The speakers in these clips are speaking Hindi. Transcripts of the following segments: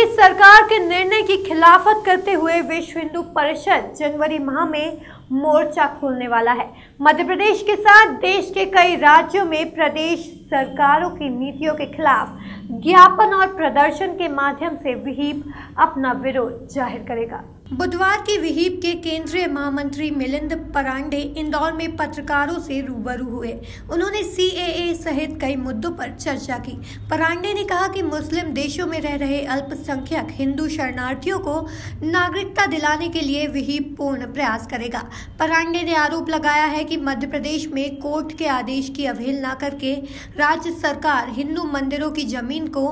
प्रदेश सरकार के निर्णय की खिलाफत करते हुए विश्व हिंदू परिषद जनवरी माह में मोर्चा खोलने वाला है मध्य प्रदेश के साथ देश के कई राज्यों में प्रदेश सरकारों की नीतियों के खिलाफ ज्ञापन और प्रदर्शन के माध्यम से विहिप अपना विरोध जाहिर करेगा बुधवार की विहिप के केंद्रीय महामंत्री मिलिंद परांडे इंदौर में पत्रकारों से रूबरू हुए उन्होंने सीएए सहित कई मुद्दों पर चर्चा की परांडे ने कहा कि मुस्लिम देशों में रह रहे अल्पसंख्यक हिंदू शरणार्थियों को नागरिकता दिलाने के लिए विहिप पूर्ण प्रयास करेगा परांडे ने आरोप लगाया है कि मध्य प्रदेश में कोर्ट के आदेश की अवहेलना करके राज्य सरकार हिंदू मंदिरों की जमीन को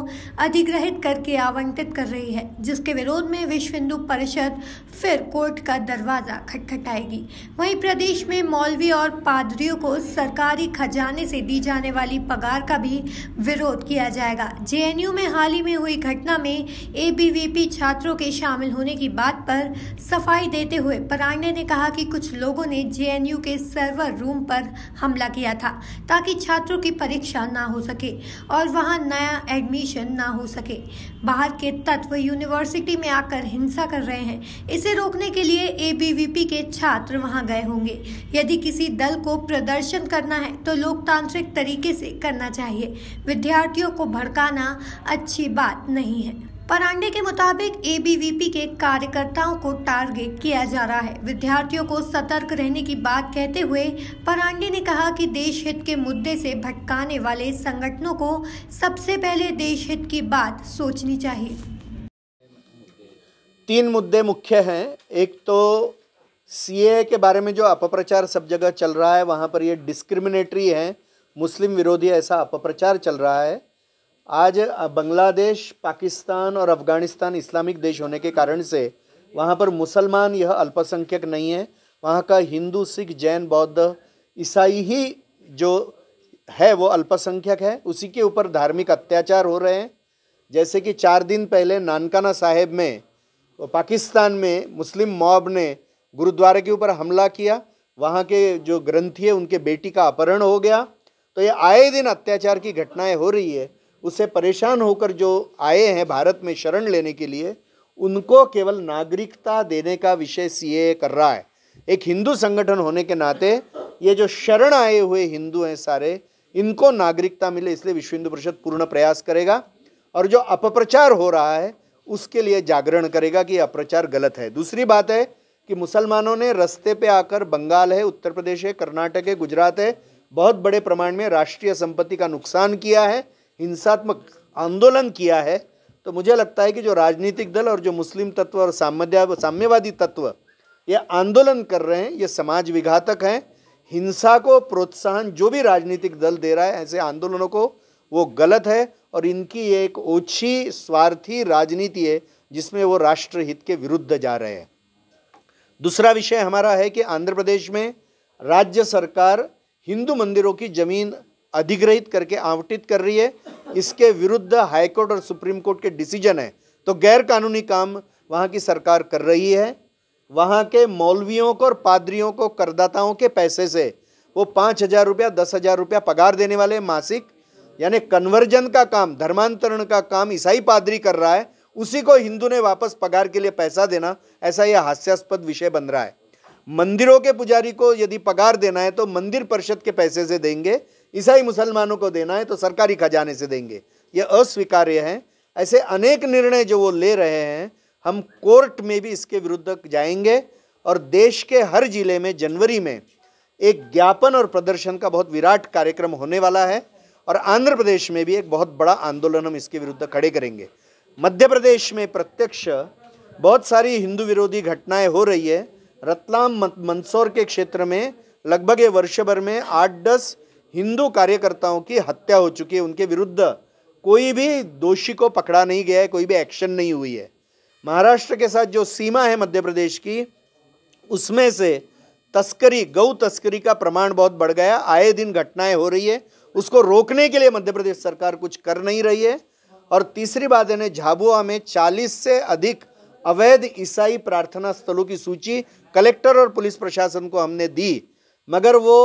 अधिग्रहित करके आवंटित कर रही है जिसके विरोध में विश्व हिंदू परिषद फिर कोर्ट का दरवाज़ा खटखटाएगी वहीं प्रदेश में मौलवी और पादरियों को सरकारी खजाने से दी जाने वाली पगार का भी विरोध किया जाएगा जेएनयू में हाल ही में हुई घटना में एबीवीपी छात्रों के शामिल होने की बात पर सफाई देते हुए परांगणे ने कहा कि कुछ लोगों ने जेएनयू के सर्वर रूम पर हमला किया था ताकि छात्रों की परीक्षा ना हो सके और वहां नया एडमिशन ना हो सके बाहर के तत्व यूनिवर्सिटी में आकर हिंसा कर रहे हैं इसे रोकने के लिए एबीवीपी के छात्र वहां गए होंगे यदि किसी दल को प्रदर्शन करना है तो लोकतांत्रिक तरीके से करना चाहिए विद्यार्थियों को भड़काना अच्छी बात नहीं है परांडे के मुताबिक एबीवीपी के कार्यकर्ताओं को टारगेट किया जा रहा है विद्यार्थियों को सतर्क रहने की बात कहते हुए परांडे ने कहा कि देश हित के मुद्दे से भटकाने वाले संगठनों को सबसे पहले देश हित की बात सोचनी चाहिए तीन मुद्दे मुख्य हैं एक तो सीए के बारे में जो अपप्रचार सब जगह चल रहा है वहाँ पर ये डिस्क्रिमिनेटरी है मुस्लिम विरोधी ऐसा अपप्रचार चल रहा है आज बांग्लादेश पाकिस्तान और अफ़गानिस्तान इस्लामिक देश होने के कारण से वहाँ पर मुसलमान यह अल्पसंख्यक नहीं है वहाँ का हिंदू सिख जैन बौद्ध ईसाई ही जो है वो अल्पसंख्यक है उसी के ऊपर धार्मिक अत्याचार हो रहे हैं जैसे कि चार दिन पहले नानकाना साहेब में तो पाकिस्तान में मुस्लिम मॉब ने गुरुद्वारे के ऊपर हमला किया वहाँ के जो ग्रंथी है उनके बेटी का अपहरण हो गया तो ये आए दिन अत्याचार की घटनाएं हो रही है उससे परेशान होकर जो आए हैं भारत में शरण लेने के लिए उनको केवल नागरिकता देने का विषय सीए कर रहा है एक हिंदू संगठन होने के नाते ये जो शरण आए हुए हिंदू हैं सारे इनको नागरिकता मिले इसलिए विश्व हिंदू परिषद पूर्ण प्रयास करेगा और जो अपप्रचार हो रहा है उसके लिए जागरण करेगा कि यह प्रचार गलत है दूसरी बात है कि मुसलमानों ने रस्ते पे आकर बंगाल है उत्तर प्रदेश है कर्नाटक है गुजरात है बहुत बड़े प्रमाण में राष्ट्रीय संपत्ति का नुकसान किया है हिंसात्मक आंदोलन किया है तो मुझे लगता है कि जो राजनीतिक दल और जो मुस्लिम तत्व और साम्यवा साम्यवादी तत्व ये आंदोलन कर रहे हैं ये समाज विघातक हैं हिंसा को प्रोत्साहन जो भी राजनीतिक दल दे रहा है ऐसे आंदोलनों को वो गलत है और इनकी एक ओछी स्वार्थी राजनीति है जिसमें वो राष्ट्र हित के विरुद्ध जा रहे हैं दूसरा विषय हमारा है कि आंध्र प्रदेश में राज्य सरकार हिंदू मंदिरों की जमीन अधिग्रहित करके आवंटित कर रही है इसके विरुद्ध हाईकोर्ट और सुप्रीम कोर्ट के डिसीजन है तो गैर कानूनी काम वहाँ की सरकार कर रही है वहाँ के मौलवियों को और पादरियों को करदाताओं के पैसे से वो पाँच हज़ार रुपया दस हज़ार रुपया पगार देने वाले मासिक यानी कन्वर्जन का काम धर्मांतरण का काम ईसाई पादरी कर रहा है उसी को हिंदू ने वापस पगार के लिए पैसा देना ऐसा यह हास्यास्पद विषय बन रहा है मंदिरों के पुजारी को यदि पगार देना है तो मंदिर परिषद के पैसे से देंगे ईसाई मुसलमानों को देना है तो सरकारी खजाने से देंगे ये अस्वीकार्य है ऐसे अनेक निर्णय जो वो ले रहे हैं हम कोर्ट में भी इसके विरुद्ध जाएंगे और देश के हर जिले में जनवरी में एक ज्ञापन और प्रदर्शन का बहुत विराट कार्यक्रम होने वाला है और आंध्र प्रदेश में भी एक बहुत बड़ा आंदोलन हम इसके विरुद्ध खड़े करेंगे मध्य प्रदेश में प्रत्यक्ष बहुत सारी हिंदू विरोधी घटनाएं हो रही है रतलाम मंदसौर के क्षेत्र में लगभग ये वर्ष भर में आठ दस हिंदू कार्यकर्ताओं की हत्या हो चुकी है उनके विरुद्ध कोई भी दोषी को पकड़ा नहीं गया है कोई भी एक्शन नहीं हुई है महाराष्ट्र के साथ जो सीमा है मध्य प्रदेश की उसमें से तस्करी गऊ तस्करी का प्रमाण बहुत बढ़ गया आए दिन घटनाएं हो रही है उसको रोकने के लिए मध्य प्रदेश सरकार कुछ कर नहीं रही है और तीसरी बात है झाबुआ में 40 से अधिक अवैध ईसाई प्रार्थना स्थलों की सूची कलेक्टर और पुलिस प्रशासन को हमने दी मगर वो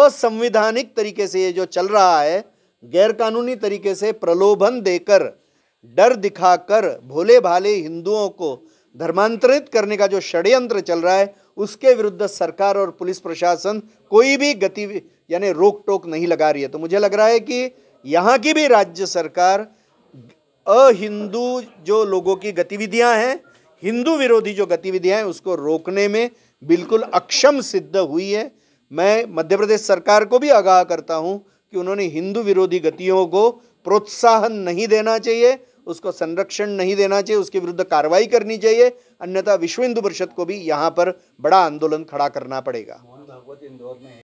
असंवैधानिक तरीके से ये जो चल रहा है गैरकानूनी तरीके से प्रलोभन देकर डर दिखाकर भोले भाले हिंदुओं को धर्मांतरित करने का जो षड्यंत्र चल रहा है उसके विरुद्ध सरकार और पुलिस प्रशासन कोई भी गति यानी रोक टोक नहीं लगा रही है तो मुझे लग रहा है कि यहाँ की भी राज्य सरकार अहिंदू जो लोगों की गतिविधियाँ हैं हिंदू विरोधी जो गतिविधियाँ हैं उसको रोकने में बिल्कुल अक्षम सिद्ध हुई है मैं मध्य प्रदेश सरकार को भी आगाह करता हूँ कि उन्होंने हिंदू विरोधी गतियों को प्रोत्साहन नहीं देना चाहिए उसको संरक्षण नहीं देना चाहिए उसके विरुद्ध कार्रवाई करनी चाहिए अन्यथा विश्व हिंदू परिषद को भी यहाँ पर बड़ा आंदोलन खड़ा करना पड़ेगा इंदौर में